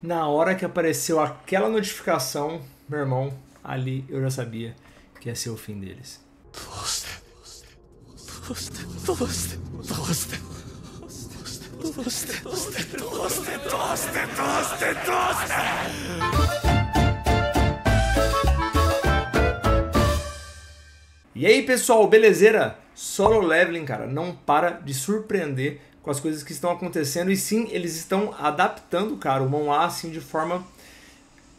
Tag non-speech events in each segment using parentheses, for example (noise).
Na hora que apareceu aquela notificação, meu irmão, ali eu já sabia que ia ser o fim deles. E aí pessoal, beleza? Solo Leveling, cara, não para de surpreender com as coisas que estão acontecendo. E sim, eles estão adaptando, cara, o manhwa assim de forma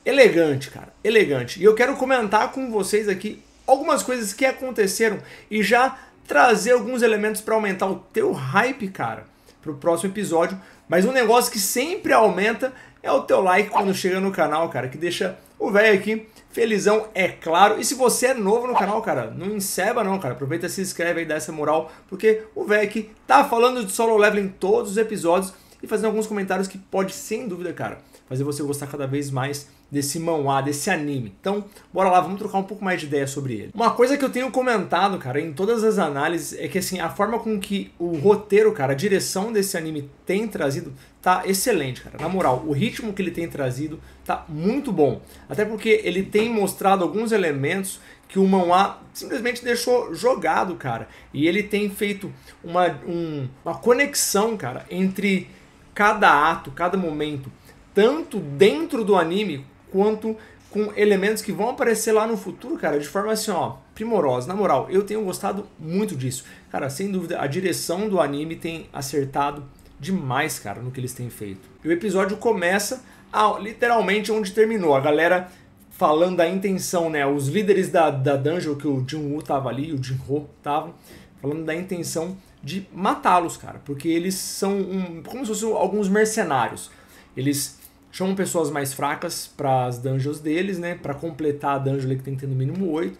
elegante, cara. Elegante. E eu quero comentar com vocês aqui algumas coisas que aconteceram e já trazer alguns elementos para aumentar o teu hype, cara, para o próximo episódio. Mas um negócio que sempre aumenta é o teu like quando chega no canal, cara, que deixa o velho aqui felizão, é claro. E se você é novo no canal, cara, não enceba não, cara. Aproveita e se inscreve aí, dá essa moral, porque o Vec tá falando de solo level em todos os episódios e fazendo alguns comentários que pode, sem dúvida, cara, fazer você gostar cada vez mais desse manhwa, desse anime. Então, bora lá, vamos trocar um pouco mais de ideia sobre ele. Uma coisa que eu tenho comentado, cara, em todas as análises é que assim, a forma com que o roteiro, cara, a direção desse anime tem trazido tá excelente, cara. Na moral, o ritmo que ele tem trazido tá muito bom. Até porque ele tem mostrado alguns elementos que o manhwa simplesmente deixou jogado, cara. E ele tem feito uma, um, uma conexão, cara, entre cada ato, cada momento, tanto dentro do anime quanto com elementos que vão aparecer lá no futuro, cara, de forma assim, ó, primorosa. Na moral, eu tenho gostado muito disso. Cara, sem dúvida, a direção do anime tem acertado demais, cara, no que eles têm feito. E o episódio começa a, literalmente onde terminou. A galera falando da intenção, né? Os líderes da, da dungeon, que o Jin-Woo tava ali, o Jin-Ho tava, falando da intenção de matá-los, cara. Porque eles são um, como se fossem alguns mercenários. Eles chamam pessoas mais fracas para as dungeons deles, né? Para completar a dungeon que tem que ter no mínimo 8.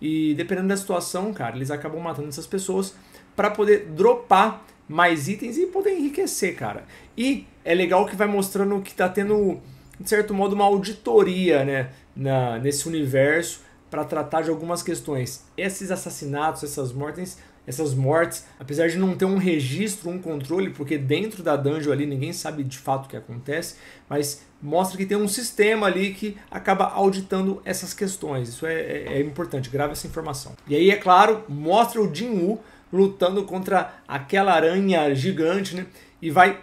E dependendo da situação, cara, eles acabam matando essas pessoas para poder dropar mais itens e poder enriquecer, cara. E é legal que vai mostrando que tá tendo, de certo modo, uma auditoria, né? Na, nesse universo para tratar de algumas questões. Esses assassinatos, essas mortes essas mortes, apesar de não ter um registro, um controle, porque dentro da dungeon ali ninguém sabe de fato o que acontece, mas mostra que tem um sistema ali que acaba auditando essas questões. Isso é, é, é importante, grava essa informação. E aí, é claro, mostra o Jin-Woo lutando contra aquela aranha gigante, né? E vai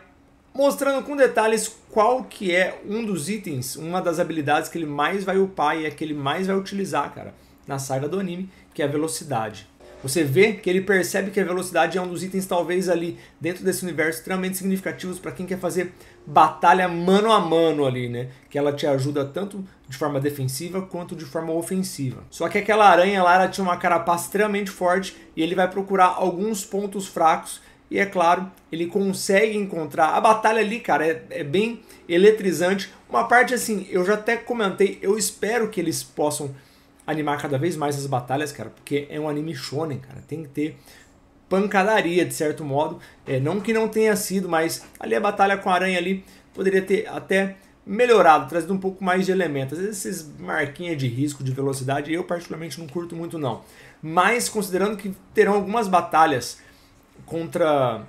mostrando com detalhes qual que é um dos itens, uma das habilidades que ele mais vai upar e é que ele mais vai utilizar, cara, na saga do anime, que é a velocidade. Você vê que ele percebe que a velocidade é um dos itens, talvez, ali dentro desse universo extremamente significativos para quem quer fazer batalha mano a mano ali, né? Que ela te ajuda tanto de forma defensiva quanto de forma ofensiva. Só que aquela aranha lá ela tinha uma carapaça extremamente forte e ele vai procurar alguns pontos fracos e é claro, ele consegue encontrar. A batalha ali, cara, é, é, bem eletrizante. Uma parte assim, eu já até comentei, eu espero que eles possam animar cada vez mais as batalhas, cara, porque é um anime shonen, cara. Tem que ter pancadaria, de certo modo. É, não que não tenha sido, mas ali a batalha com a aranha ali poderia ter até melhorado, trazido um pouco mais de elementos. Às vezes esses marquinhas de risco, de velocidade, eu particularmente não curto muito não. Mas considerando que terão algumas batalhas contra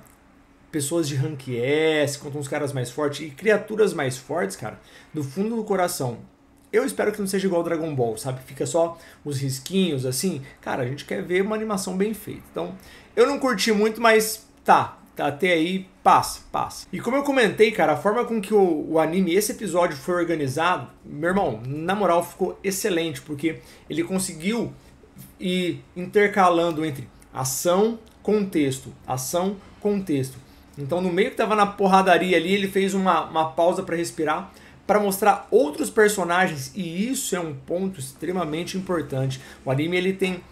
pessoas de rank S, contra uns caras mais fortes e criaturas mais fortes, cara, do fundo do coração, eu espero que não seja igual ao Dragon Ball, sabe? Fica só os risquinhos, assim. Cara, a gente quer ver uma animação bem feita. Então, eu não curti muito, mas tá. Tá até aí, passa, passa. E como eu comentei, cara, a forma com que o, o anime, esse episódio foi organizado, meu irmão, na moral ficou excelente, porque ele conseguiu ir intercalando entre ação, contexto, ação, contexto. Então, no meio que tava na porradaria ali, ele fez uma, uma pausa para respirar para mostrar outros personagens e isso é um ponto extremamente importante. O anime ele tem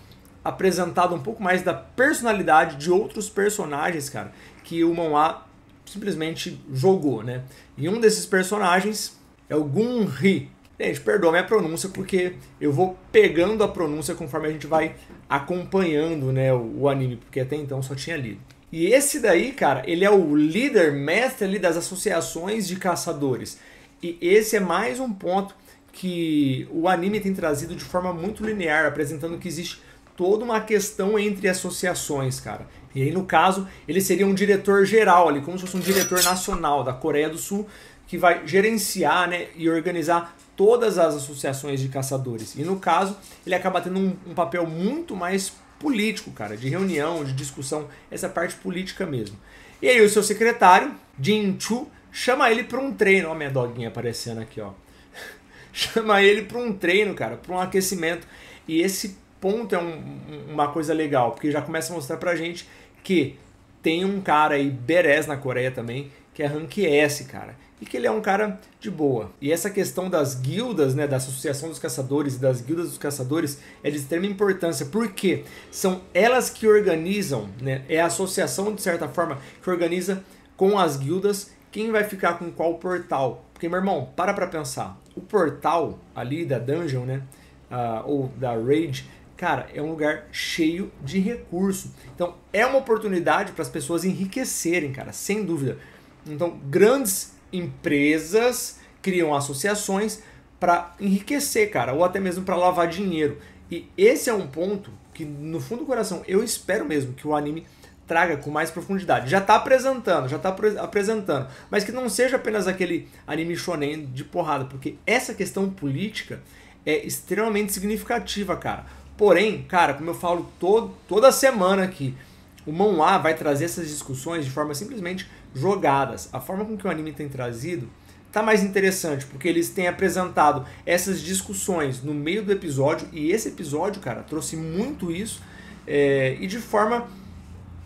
apresentado um pouco mais da personalidade de outros personagens, cara, que o Mão-A simplesmente jogou, né? E um desses personagens é o Gunri. Gente, perdoa minha pronúncia porque eu vou pegando a pronúncia conforme a gente vai acompanhando, né, o, o anime, porque até então só tinha lido. E esse daí, cara, ele é o líder mestre ali das associações de caçadores. E esse é mais um ponto que o anime tem trazido de forma muito linear, apresentando que existe toda uma questão entre associações, cara. E aí, no caso, ele seria um diretor geral ali, como se fosse um diretor nacional da Coreia do Sul, que vai gerenciar né, e organizar todas as associações de caçadores. E no caso, ele acaba tendo um, um papel muito mais político, cara, de reunião, de discussão, essa parte política mesmo. E aí o seu secretário, Jin Chu, Chama ele pra um treino. Ó, minha doguinha aparecendo aqui, ó. (laughs) Chama ele pra um treino, cara, pra um aquecimento. E esse ponto é um, uma coisa legal, porque já começa a mostrar pra gente que tem um cara aí, Beres na Coreia também, que é rank S, cara. E que ele é um cara de boa. E essa questão das guildas, né, da Associação dos Caçadores e das guildas dos caçadores é de extrema importância, porque são elas que organizam, né, é a associação de certa forma que organiza com as guildas quem vai ficar com qual portal. Porque, meu irmão, para pra pensar. O portal ali da dungeon, né? Uh, ou da raid, cara, é um lugar cheio de recurso. Então, é uma oportunidade para as pessoas enriquecerem, cara, sem dúvida. Então, grandes empresas criam associações para enriquecer, cara, ou até mesmo para lavar dinheiro. E esse é um ponto que, no fundo do coração, eu espero mesmo que o anime traga com mais profundidade. Já está apresentando, já está apresentando, mas que não seja apenas aquele anime shonen de porrada, porque essa questão política é extremamente significativa, cara. Porém, cara, como eu falo todo, toda semana aqui, o manhwa vai trazer essas discussões de forma simplesmente jogadas. A forma com que o anime tem trazido tá mais interessante, porque eles têm apresentado essas discussões no meio do episódio, e esse episódio, cara, trouxe muito isso, é, e de forma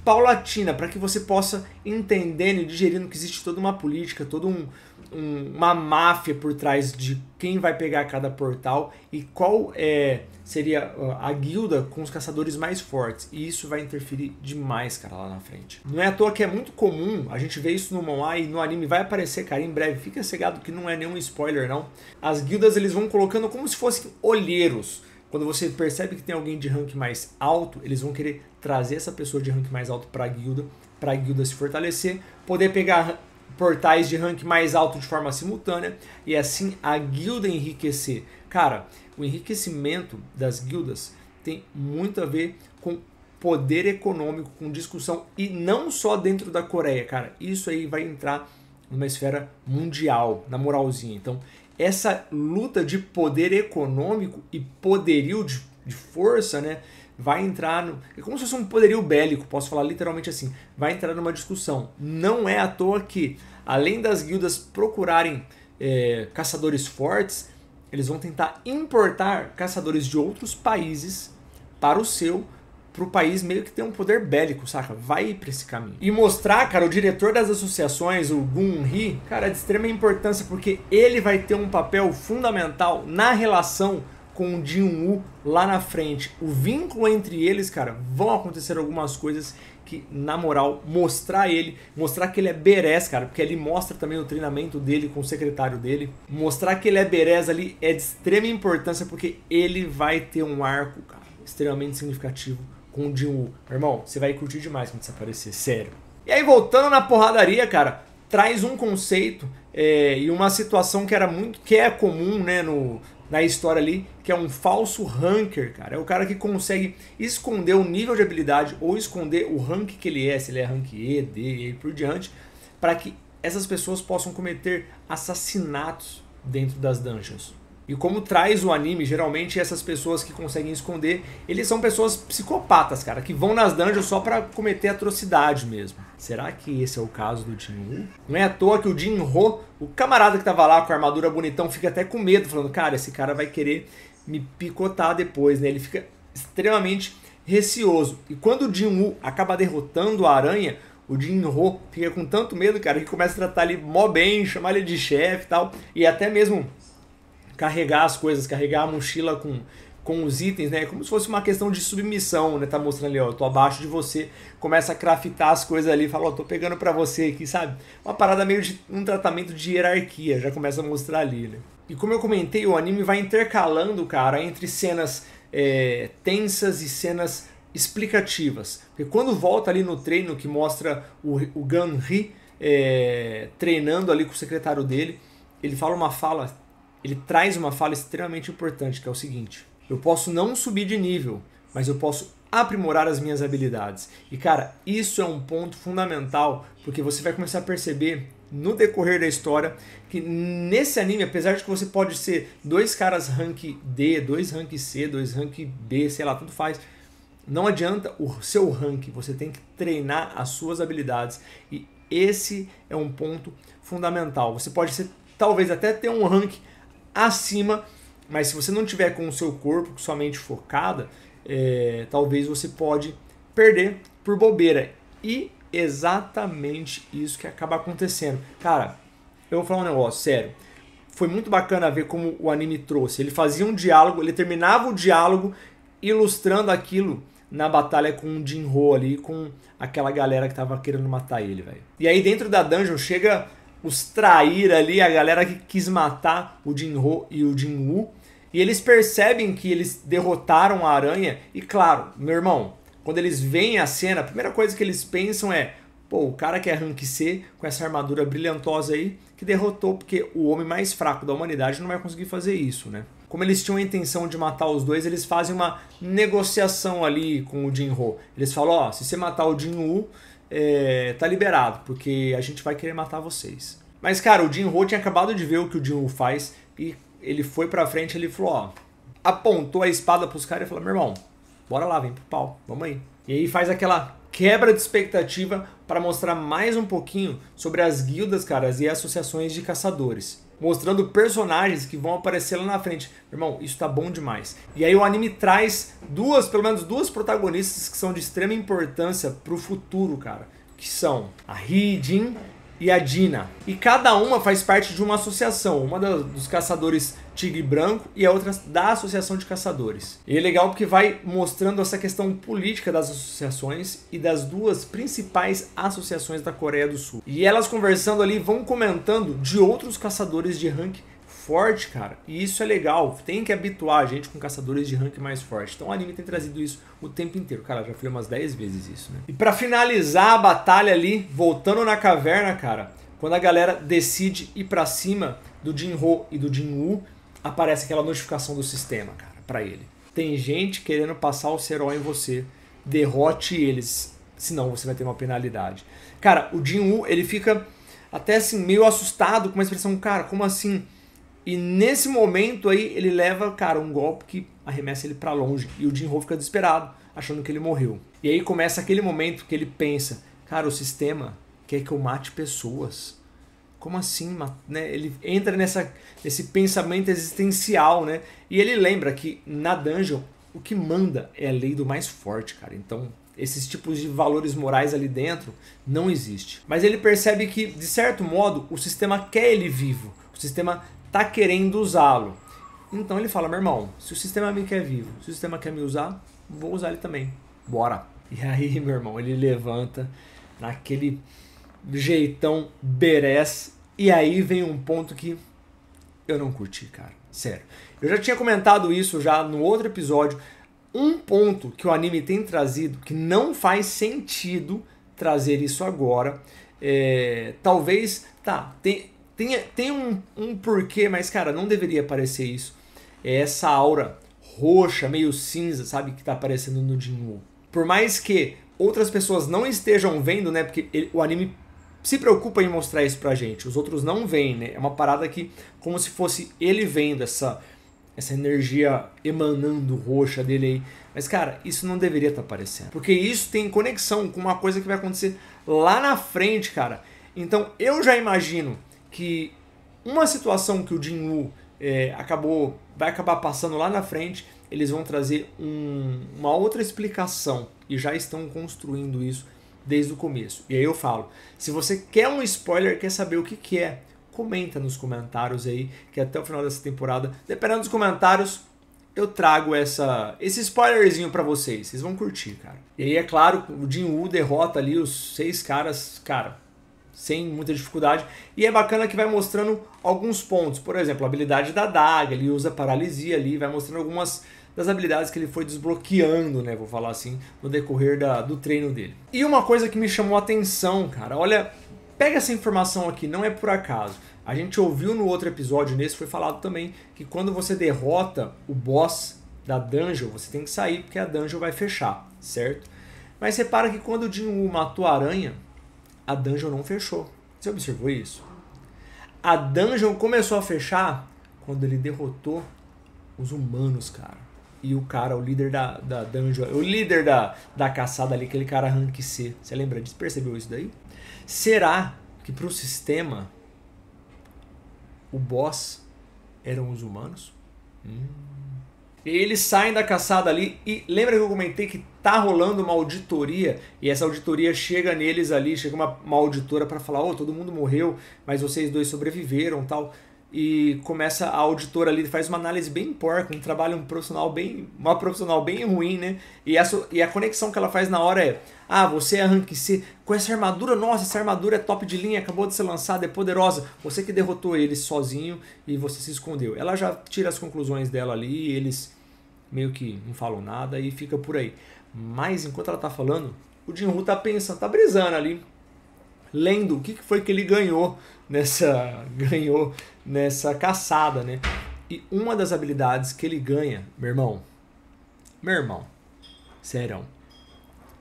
paulatina, para que você possa entendendo né, e digerindo que existe toda uma política, toda um, um, uma máfia por trás de quem vai pegar cada portal e qual é seria ah, a guilda com os caçadores mais fortes. E isso vai interferir demais, cara, lá na frente. Não é à toa que é muito comum, a gente vê isso no manhwa e no anime vai aparecer, cara, em breve. Fica cegado que não é nenhum spoiler, não. As guildas, eles vão colocando como se fossem olheiros quando você percebe que tem alguém de rank mais alto, eles vão querer trazer essa pessoa de rank mais alto para a guilda, para a guilda se fortalecer, poder pegar portais de rank mais alto de forma simultânea e assim a guilda enriquecer. Cara, o enriquecimento das guildas tem muito a ver com poder econômico, com discussão e não só dentro da Coreia, cara. Isso aí vai entrar numa esfera mundial, na moralzinha. Então, essa luta de poder econômico e poderio de, de força, né? Vai entrar no. É como se fosse um poderio bélico, posso falar literalmente assim. Vai entrar numa discussão. Não é à toa que, além das guildas procurarem é, caçadores fortes, eles vão tentar importar caçadores de outros países para o seu pro país meio que ter um poder bélico, saca? Vai pra esse caminho. E mostrar, cara, o diretor das associações, o Gun Hee, cara, é de extrema importância porque ele vai ter um papel fundamental na relação com o Jin Woo lá na frente. O vínculo entre eles, cara, vão acontecer algumas coisas que, na moral, mostrar ele, mostrar que ele é berés, cara, porque ele mostra também o treinamento dele com o secretário dele. Mostrar que ele é berés ali é de extrema importância porque ele vai ter um arco, cara, extremamente significativo com o Meu Irmão, você vai curtir demais quando desaparecer, aparecer, sério. E aí, voltando na porradaria, cara, traz um conceito é, e uma situação que era muito. que é comum, né, no, na história ali, que é um falso ranker, cara. É o cara que consegue esconder o nível de habilidade ou esconder o rank que ele é, se ele é rank E, D e aí por diante, para que essas pessoas possam cometer assassinatos dentro das dungeons. E como traz o anime, geralmente essas pessoas que conseguem esconder, eles são pessoas psicopatas, cara, que vão nas dungeons só para cometer atrocidade mesmo. Será que esse é o caso do Jin Woo? Não é à toa que o Jin Ho, o camarada que tava lá com a armadura bonitão, fica até com medo, falando, cara, esse cara vai querer me picotar depois, né? Ele fica extremamente receoso. E quando o Jin Woo acaba derrotando a aranha, o Jin Ho fica com tanto medo, cara, que começa a tratar ele mó bem, chamar ele de chefe e tal. E até mesmo carregar as coisas, carregar a mochila com, com os itens, né? Como se fosse uma questão de submissão, né? Tá mostrando ali, ó, eu tô abaixo de você, começa a craftar as coisas ali, fala, ó, tô pegando para você aqui, sabe? Uma parada meio de um tratamento de hierarquia, já começa a mostrar ali, né? E como eu comentei, o anime vai intercalando, cara, entre cenas é, tensas e cenas explicativas. Porque quando volta ali no treino que mostra o, o Ri é, treinando ali com o secretário dele, ele fala uma fala ele traz uma fala extremamente importante, que é o seguinte: eu posso não subir de nível, mas eu posso aprimorar as minhas habilidades. E cara, isso é um ponto fundamental, porque você vai começar a perceber no decorrer da história que nesse anime, apesar de que você pode ser dois caras rank D, dois rank C, dois rank B, sei lá, tudo faz, não adianta o seu rank, você tem que treinar as suas habilidades e esse é um ponto fundamental. Você pode ser talvez até ter um rank acima, mas se você não tiver com o seu corpo, com sua mente focada, é, talvez você pode perder por bobeira. E exatamente isso que acaba acontecendo. Cara, eu vou falar um negócio, sério. Foi muito bacana ver como o anime trouxe. Ele fazia um diálogo, ele terminava o diálogo ilustrando aquilo na batalha com o Jinro ali, com aquela galera que tava querendo matar ele, velho. E aí dentro da dungeon chega os trair ali, a galera que quis matar o Jinro e o Jinwu. E eles percebem que eles derrotaram a aranha. E claro, meu irmão, quando eles veem a cena, a primeira coisa que eles pensam é: pô, o cara que é rank C, com essa armadura brilhantosa aí, que derrotou, porque o homem mais fraco da humanidade não vai conseguir fazer isso, né? Como eles tinham a intenção de matar os dois, eles fazem uma negociação ali com o Jinro. Eles falam: ó, oh, se você matar o Jinwu, é, tá liberado, porque a gente vai querer matar vocês. Mas, cara, o Jin Ho tinha acabado de ver o que o Jin Ho faz e ele foi pra frente ele falou, ó... Apontou a espada pros caras e falou, meu irmão, bora lá, vem pro pau, vamos aí. E aí faz aquela quebra de expectativa para mostrar mais um pouquinho sobre as guildas, caras, e associações de caçadores mostrando personagens que vão aparecer lá na frente. Irmão, isso tá bom demais. E aí o anime traz duas, pelo menos duas protagonistas que são de extrema importância pro futuro, cara. Que são a Hidin e a Dina. E cada uma faz parte de uma associação, uma dos caçadores tigre branco e a outra da Associação de Caçadores. E é legal porque vai mostrando essa questão política das associações e das duas principais associações da Coreia do Sul. E elas conversando ali vão comentando de outros caçadores de rank forte, cara. E isso é legal. Tem que habituar a gente com caçadores de rank mais forte. Então o anime tem trazido isso o tempo inteiro. Cara, já falei umas 10 vezes isso, né? E para finalizar a batalha ali, voltando na caverna, cara, quando a galera decide ir para cima do Jinro e do Jinwoo, aparece aquela notificação do sistema, cara, para ele. Tem gente querendo passar o Serol em você. Derrote eles, senão você vai ter uma penalidade. Cara, o Jinwoo, ele fica até assim meio assustado com uma expressão, cara, como assim? E nesse momento aí, ele leva, cara, um golpe que arremessa ele para longe. E o Jinro fica desesperado, achando que ele morreu. E aí começa aquele momento que ele pensa: cara, o sistema quer que eu mate pessoas. Como assim? Né? Ele entra nessa, nesse pensamento existencial, né? E ele lembra que na dungeon o que manda é a lei do mais forte, cara. Então, esses tipos de valores morais ali dentro não existe. Mas ele percebe que, de certo modo, o sistema quer ele vivo. O sistema tá querendo usá-lo. Então ele fala, meu irmão, se o sistema me quer vivo, se o sistema quer me usar, vou usar ele também. Bora. E aí, (laughs) meu irmão, ele levanta naquele jeitão berés. E aí vem um ponto que eu não curti, cara. Sério. Eu já tinha comentado isso já no outro episódio. Um ponto que o anime tem trazido que não faz sentido trazer isso agora. É, talvez, tá, tem, tem, tem um, um porquê, mas cara, não deveria aparecer isso. É essa aura roxa, meio cinza, sabe, que tá aparecendo no Jinwoo. Por mais que outras pessoas não estejam vendo, né, porque ele, o anime se preocupa em mostrar isso pra gente, os outros não veem, né? É uma parada que como se fosse ele vendo essa essa energia emanando roxa dele aí. Mas, cara, isso não deveria estar tá aparecendo. Porque isso tem conexão com uma coisa que vai acontecer lá na frente, cara. Então, eu já imagino que uma situação que o Jin Woo é, acabou, vai acabar passando lá na frente, eles vão trazer um, uma outra explicação e já estão construindo isso desde o começo. E aí eu falo, se você quer um spoiler, quer saber o que, que é, comenta nos comentários aí, que até o final dessa temporada, dependendo dos comentários, eu trago essa esse spoilerzinho para vocês. Vocês vão curtir, cara. E aí, é claro, o Jin Woo derrota ali os seis caras, cara, sem muita dificuldade. E é bacana que vai mostrando alguns pontos. Por exemplo, a habilidade da daga, ele usa paralisia ali, vai mostrando algumas das habilidades que ele foi desbloqueando, né? Vou falar assim, no decorrer da, do treino dele. E uma coisa que me chamou a atenção, cara, olha, pega essa informação aqui, não é por acaso. A gente ouviu no outro episódio, nesse foi falado também, que quando você derrota o boss da dungeon, você tem que sair, porque a dungeon vai fechar, certo? Mas repara que quando o Jinwoo matou a aranha, a dungeon não fechou. Você observou isso? A dungeon começou a fechar quando ele derrotou os humanos, cara. E o cara, o líder da, da dungeon, o líder da, da caçada ali, aquele cara rank C. Você lembra disso? Percebeu isso daí? Será que pro sistema o boss eram os humanos? Hum. Eles saem da caçada ali e lembra que eu comentei que tá rolando uma auditoria e essa auditoria chega neles ali, chega uma, uma auditora para falar: "Ô, oh, todo mundo morreu, mas vocês dois sobreviveram", tal e começa a auditora ali, faz uma análise bem porca, um trabalho um profissional bem, uma profissional bem ruim, né? E a, e a conexão que ela faz na hora é: "Ah, você é rank C, com essa armadura, nossa, essa armadura é top de linha, acabou de ser lançada, é poderosa. Você que derrotou ele sozinho e você se escondeu". Ela já tira as conclusões dela ali, eles meio que não falam nada e fica por aí. Mas enquanto ela tá falando, o Jinru tá pensando, tá brisando ali, lendo o que foi que ele ganhou nessa (laughs) ganhou nessa caçada, né? E uma das habilidades que ele ganha, meu irmão, meu irmão, serão,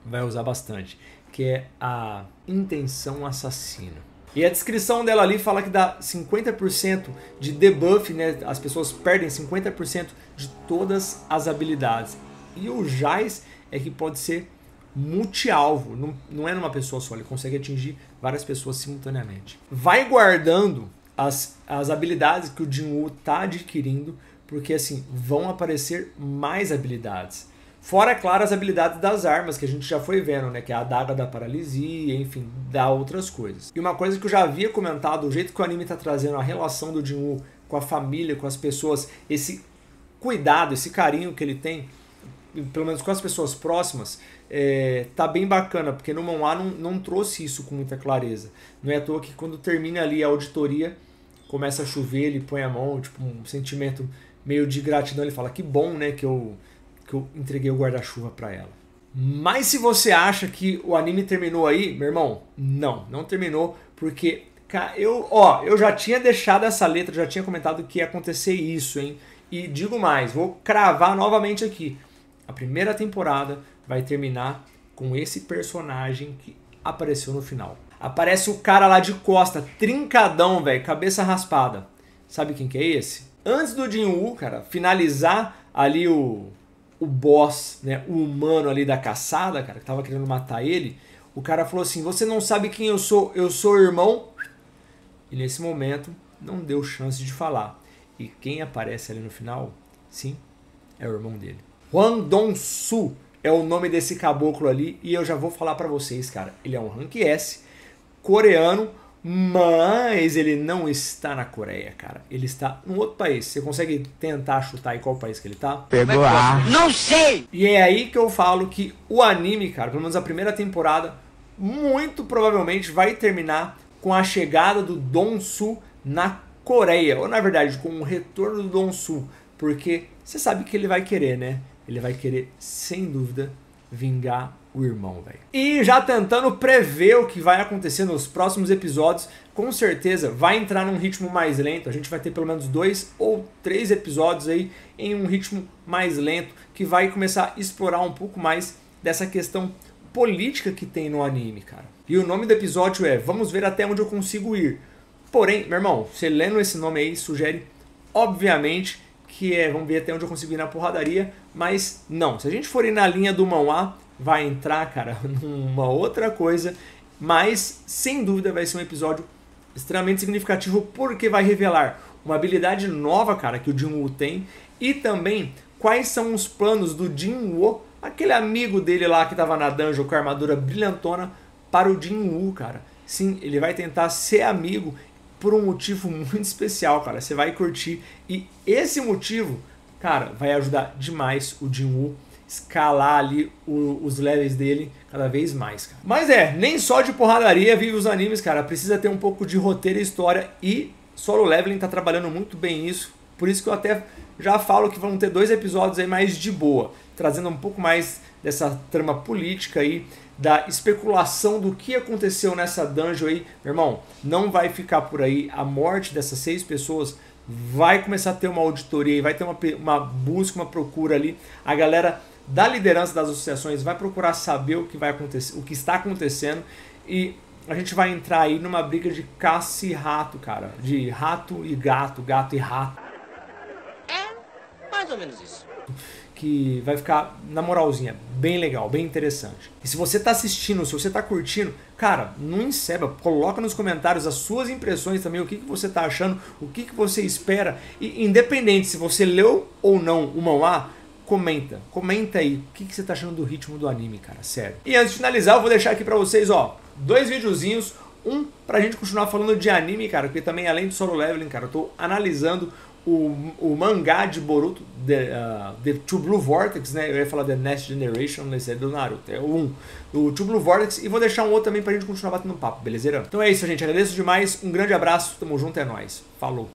vai usar bastante, que é a intenção assassina. E a descrição dela ali fala que dá 50% de debuff, né? As pessoas perdem 50% de todas as habilidades. E o Jais é que pode ser multi-alvo, não, não é numa pessoa só, ele consegue atingir várias pessoas simultaneamente. Vai guardando as, as habilidades que o Jinwoo está adquirindo, porque assim vão aparecer mais habilidades. Fora, claro, as habilidades das armas que a gente já foi vendo, né? Que é a adaga da paralisia, enfim, dá outras coisas. E uma coisa que eu já havia comentado, o jeito que o anime está trazendo a relação do Jinwoo com a família, com as pessoas, esse cuidado, esse carinho que ele tem, pelo menos com as pessoas próximas, é, tá bem bacana, porque no Mauá não, não trouxe isso com muita clareza. Não é à toa que quando termina ali a auditoria, começa a chover, ele põe a mão, tipo, um sentimento meio de gratidão, ele fala que bom, né, que eu, que eu entreguei o guarda-chuva para ela. Mas se você acha que o anime terminou aí, meu irmão, não, não terminou, porque eu, ó, eu já tinha deixado essa letra, já tinha comentado que ia acontecer isso, hein? E digo mais, vou cravar novamente aqui a primeira temporada vai terminar com esse personagem que apareceu no final. Aparece o cara lá de costa, trincadão, velho, cabeça raspada. Sabe quem que é esse? Antes do Jinwoo, cara, finalizar ali o, o boss, né, o humano ali da caçada, cara, que tava querendo matar ele, o cara falou assim: "Você não sabe quem eu sou, eu sou irmão". E nesse momento não deu chance de falar. E quem aparece ali no final, sim, é o irmão dele. Hwang Dong-su é o nome desse caboclo ali e eu já vou falar para vocês, cara. Ele é um rank S, coreano, mas ele não está na Coreia, cara. Ele está em outro país. Você consegue tentar chutar em qual país que ele está? Pegou lá. É não sei! E é aí que eu falo que o anime, cara, pelo menos a primeira temporada, muito provavelmente vai terminar com a chegada do Dong-su na Coreia. Ou na verdade, com o retorno do Dong-su. Porque você sabe que ele vai querer, né? ele vai querer, sem dúvida, vingar o irmão, velho. E já tentando prever o que vai acontecer nos próximos episódios, com certeza vai entrar num ritmo mais lento. A gente vai ter pelo menos dois ou três episódios aí em um ritmo mais lento, que vai começar a explorar um pouco mais dessa questão política que tem no anime, cara. E o nome do episódio é Vamos Ver Até Onde Eu Consigo Ir. Porém, meu irmão, você lendo esse nome aí sugere, obviamente, que é vamos ver até onde eu consigo ir na porradaria, mas não. Se a gente for ir na linha do mão a, vai entrar, cara, (laughs) numa outra coisa, mas sem dúvida vai ser um episódio extremamente significativo porque vai revelar uma habilidade nova, cara, que o Jinwoo tem e também quais são os planos do Jinwoo, aquele amigo dele lá que tava na dungeon com a armadura brilhantona, para o Jinwoo, cara. Sim, ele vai tentar ser amigo por um motivo muito especial, cara. Você vai curtir e esse motivo, cara, vai ajudar demais o Jinwoo escalar ali o, os levels dele cada vez mais, cara. Mas é, nem só de porradaria vive os animes, cara. Precisa ter um pouco de roteiro e história e Solo Leveling tá trabalhando muito bem isso. Por isso que eu até já falo que vão ter dois episódios aí mais de boa, trazendo um pouco mais dessa trama política aí, da especulação do que aconteceu nessa dungeon aí, meu irmão, não vai ficar por aí. A morte dessas seis pessoas vai começar a ter uma auditoria, vai ter uma, uma busca, uma procura ali. A galera da liderança das associações vai procurar saber o que vai acontecer, o que está acontecendo e a gente vai entrar aí numa briga de caça e rato, cara, de rato e gato, gato e rato. É, mais ou menos isso. (laughs) que vai ficar, na moralzinha, bem legal, bem interessante. E se você está assistindo, se você está curtindo, cara, não enceba, coloca nos comentários as suas impressões também, o que, que você está achando, o que, que você espera. E independente se você leu ou não o manhwa, comenta. Comenta aí o que, que você está achando do ritmo do anime, cara, sério. E antes de finalizar, eu vou deixar aqui para vocês, ó, dois videozinhos um pra gente continuar falando de anime, cara, porque também além do solo leveling, cara, eu tô analisando o, o mangá de Boruto, The, uh, The Two Blue Vortex, né? Eu ia falar The Next Generation, mas né? é do Naruto, é o O Two Blue Vortex, e vou deixar um outro também pra gente continuar batendo papo, beleza? Então é isso, gente. Agradeço demais, um grande abraço, tamo junto, é nóis. Falou!